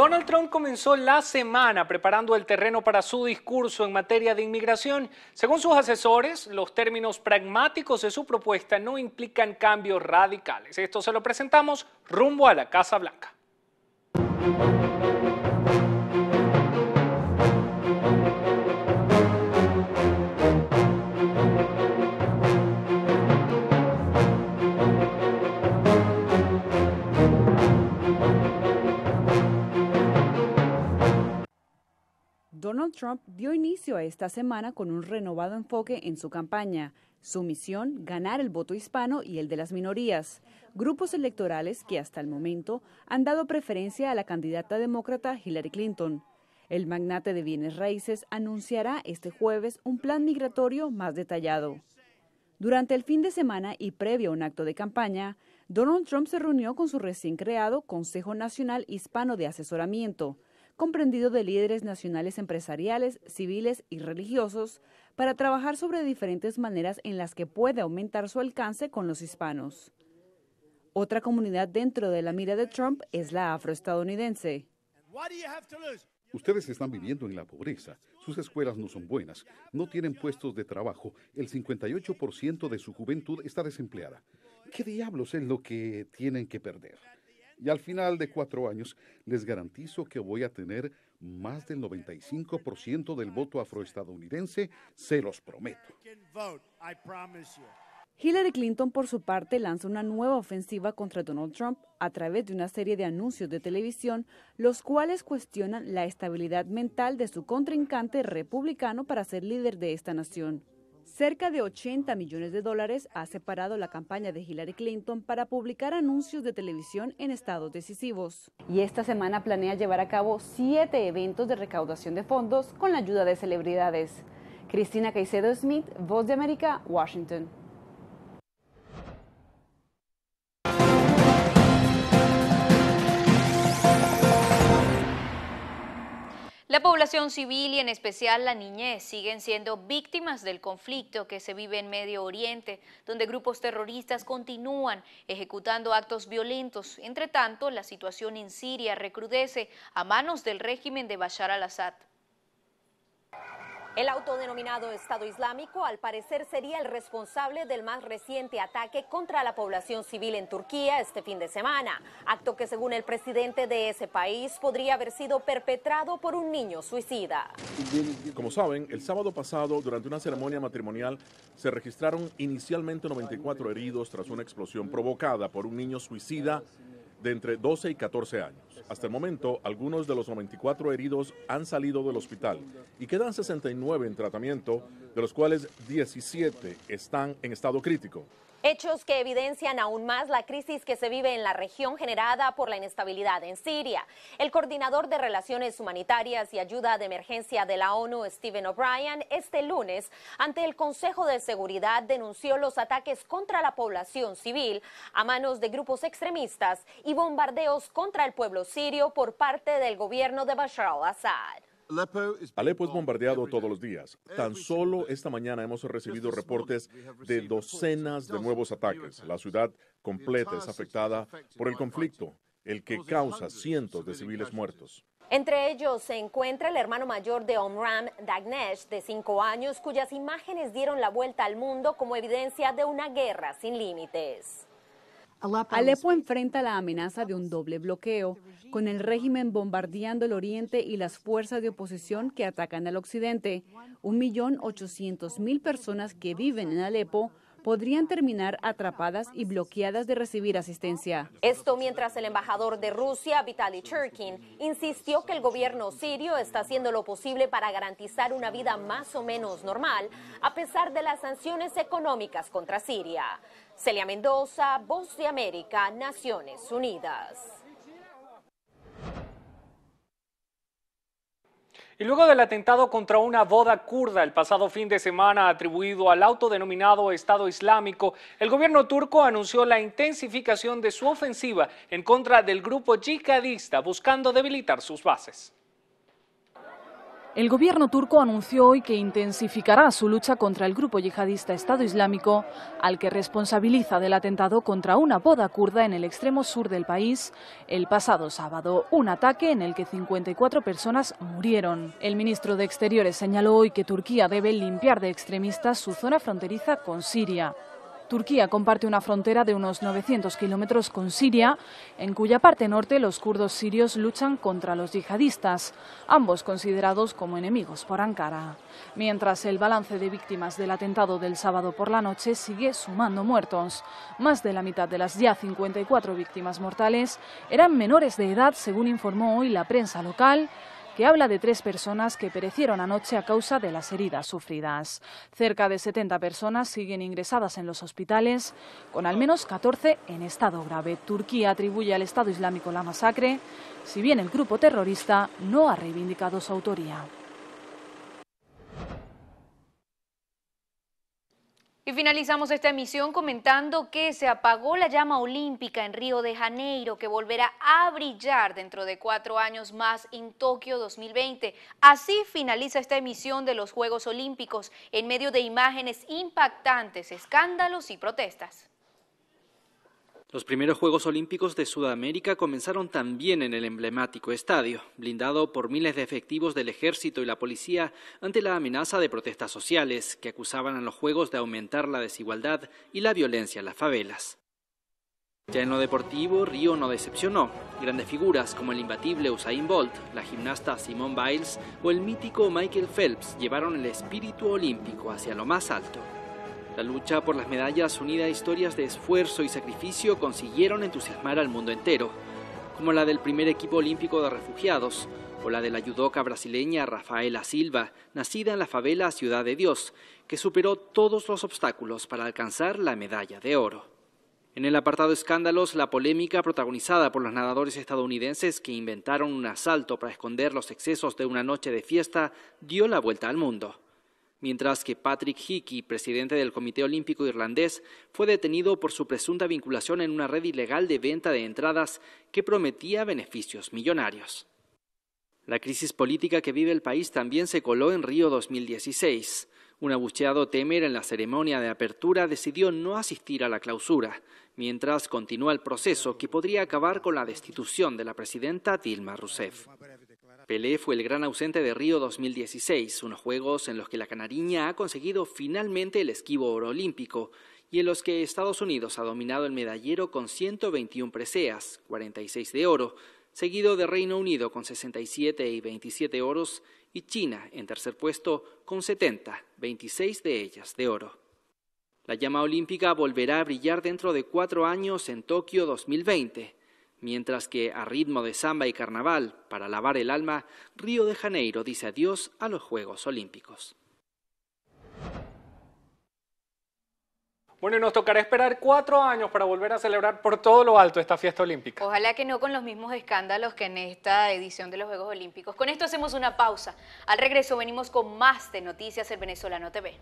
Donald Trump comenzó la semana preparando el terreno para su discurso en materia de inmigración. Según sus asesores, los términos pragmáticos de su propuesta no implican cambios radicales. Esto se lo presentamos rumbo a la Casa Blanca. Donald Trump dio inicio a esta semana con un renovado enfoque en su campaña. Su misión, ganar el voto hispano y el de las minorías, grupos electorales que hasta el momento han dado preferencia a la candidata demócrata Hillary Clinton. El magnate de bienes raíces anunciará este jueves un plan migratorio más detallado. Durante el fin de semana y previo a un acto de campaña, Donald Trump se reunió con su recién creado Consejo Nacional Hispano de Asesoramiento, comprendido de líderes nacionales empresariales, civiles y religiosos, para trabajar sobre diferentes maneras en las que puede aumentar su alcance con los hispanos. Otra comunidad dentro de la mira de Trump es la afroestadounidense. Ustedes están viviendo en la pobreza, sus escuelas no son buenas, no tienen puestos de trabajo, el 58% de su juventud está desempleada. ¿Qué diablos es lo que tienen que perder? y al final de cuatro años les garantizo que voy a tener más del 95% del voto afroestadounidense, se los prometo. Hillary Clinton, por su parte, lanza una nueva ofensiva contra Donald Trump a través de una serie de anuncios de televisión, los cuales cuestionan la estabilidad mental de su contrincante republicano para ser líder de esta nación. Cerca de 80 millones de dólares ha separado la campaña de Hillary Clinton para publicar anuncios de televisión en estados decisivos. Y esta semana planea llevar a cabo siete eventos de recaudación de fondos con la ayuda de celebridades. Cristina Caicedo Smith, Voz de América, Washington. La población civil y en especial la niñez siguen siendo víctimas del conflicto que se vive en Medio Oriente, donde grupos terroristas continúan ejecutando actos violentos. Entre tanto, la situación en Siria recrudece a manos del régimen de Bashar al-Assad. El autodenominado Estado Islámico al parecer sería el responsable del más reciente ataque contra la población civil en Turquía este fin de semana, acto que según el presidente de ese país podría haber sido perpetrado por un niño suicida. Como saben, el sábado pasado, durante una ceremonia matrimonial, se registraron inicialmente 94 heridos tras una explosión provocada por un niño suicida de entre 12 y 14 años. Hasta el momento, algunos de los 94 heridos han salido del hospital y quedan 69 en tratamiento, de los cuales 17 están en estado crítico. Hechos que evidencian aún más la crisis que se vive en la región generada por la inestabilidad en Siria. El coordinador de Relaciones Humanitarias y Ayuda de Emergencia de la ONU, Stephen O'Brien, este lunes ante el Consejo de Seguridad denunció los ataques contra la población civil a manos de grupos extremistas y bombardeos contra el pueblo sirio por parte del gobierno de Bashar al-Assad. Alepo es bombardeado todos los días. Tan solo esta mañana hemos recibido reportes de docenas de nuevos ataques. La ciudad completa es afectada por el conflicto, el que causa cientos de civiles muertos. Entre ellos se encuentra el hermano mayor de Omram Dagnesh, de cinco años, cuyas imágenes dieron la vuelta al mundo como evidencia de una guerra sin límites. Alepo enfrenta la amenaza de un doble bloqueo, con el régimen bombardeando el oriente y las fuerzas de oposición que atacan al occidente. Un millón ochocientos mil personas que viven en Alepo podrían terminar atrapadas y bloqueadas de recibir asistencia. Esto mientras el embajador de Rusia, Vitaly Cherkin, insistió que el gobierno sirio está haciendo lo posible para garantizar una vida más o menos normal, a pesar de las sanciones económicas contra Siria. Celia Mendoza, Voz de América, Naciones Unidas. Y luego del atentado contra una boda kurda el pasado fin de semana atribuido al autodenominado Estado Islámico, el gobierno turco anunció la intensificación de su ofensiva en contra del grupo yihadista buscando debilitar sus bases. El gobierno turco anunció hoy que intensificará su lucha contra el grupo yihadista Estado Islámico, al que responsabiliza del atentado contra una boda kurda en el extremo sur del país el pasado sábado, un ataque en el que 54 personas murieron. El ministro de Exteriores señaló hoy que Turquía debe limpiar de extremistas su zona fronteriza con Siria. Turquía comparte una frontera de unos 900 kilómetros con Siria, en cuya parte norte los kurdos sirios luchan contra los yihadistas, ambos considerados como enemigos por Ankara. Mientras el balance de víctimas del atentado del sábado por la noche sigue sumando muertos. Más de la mitad de las ya 54 víctimas mortales eran menores de edad, según informó hoy la prensa local que habla de tres personas que perecieron anoche a causa de las heridas sufridas. Cerca de 70 personas siguen ingresadas en los hospitales, con al menos 14 en estado grave. Turquía atribuye al Estado Islámico la masacre, si bien el grupo terrorista no ha reivindicado su autoría. Y finalizamos esta emisión comentando que se apagó la llama olímpica en Río de Janeiro, que volverá a brillar dentro de cuatro años más en Tokio 2020. Así finaliza esta emisión de los Juegos Olímpicos en medio de imágenes impactantes, escándalos y protestas. Los primeros Juegos Olímpicos de Sudamérica comenzaron también en el emblemático estadio, blindado por miles de efectivos del ejército y la policía ante la amenaza de protestas sociales que acusaban a los Juegos de aumentar la desigualdad y la violencia en las favelas. Ya en lo deportivo, Río no decepcionó. Grandes figuras como el imbatible Usain Bolt, la gimnasta Simone Biles o el mítico Michael Phelps llevaron el espíritu olímpico hacia lo más alto. La lucha por las medallas unida a historias de esfuerzo y sacrificio consiguieron entusiasmar al mundo entero, como la del primer equipo olímpico de refugiados o la de la judoca brasileña Rafaela Silva, nacida en la favela Ciudad de Dios, que superó todos los obstáculos para alcanzar la medalla de oro. En el apartado escándalos, la polémica protagonizada por los nadadores estadounidenses que inventaron un asalto para esconder los excesos de una noche de fiesta dio la vuelta al mundo mientras que Patrick Hickey, presidente del Comité Olímpico Irlandés, fue detenido por su presunta vinculación en una red ilegal de venta de entradas que prometía beneficios millonarios. La crisis política que vive el país también se coló en Río 2016. Un abucheado Temer en la ceremonia de apertura decidió no asistir a la clausura, mientras continúa el proceso que podría acabar con la destitución de la presidenta Dilma Rousseff. Pelé fue el gran ausente de Río 2016, unos Juegos en los que la canariña ha conseguido finalmente el esquivo oro olímpico y en los que Estados Unidos ha dominado el medallero con 121 preseas, 46 de oro, seguido de Reino Unido con 67 y 27 oros y China en tercer puesto con 70, 26 de ellas de oro. La llama olímpica volverá a brillar dentro de cuatro años en Tokio 2020 mientras que a ritmo de samba y carnaval, para lavar el alma, Río de Janeiro dice adiós a los Juegos Olímpicos. Bueno, y nos tocará esperar cuatro años para volver a celebrar por todo lo alto esta fiesta olímpica. Ojalá que no con los mismos escándalos que en esta edición de los Juegos Olímpicos. Con esto hacemos una pausa. Al regreso venimos con más de Noticias El Venezolano TV.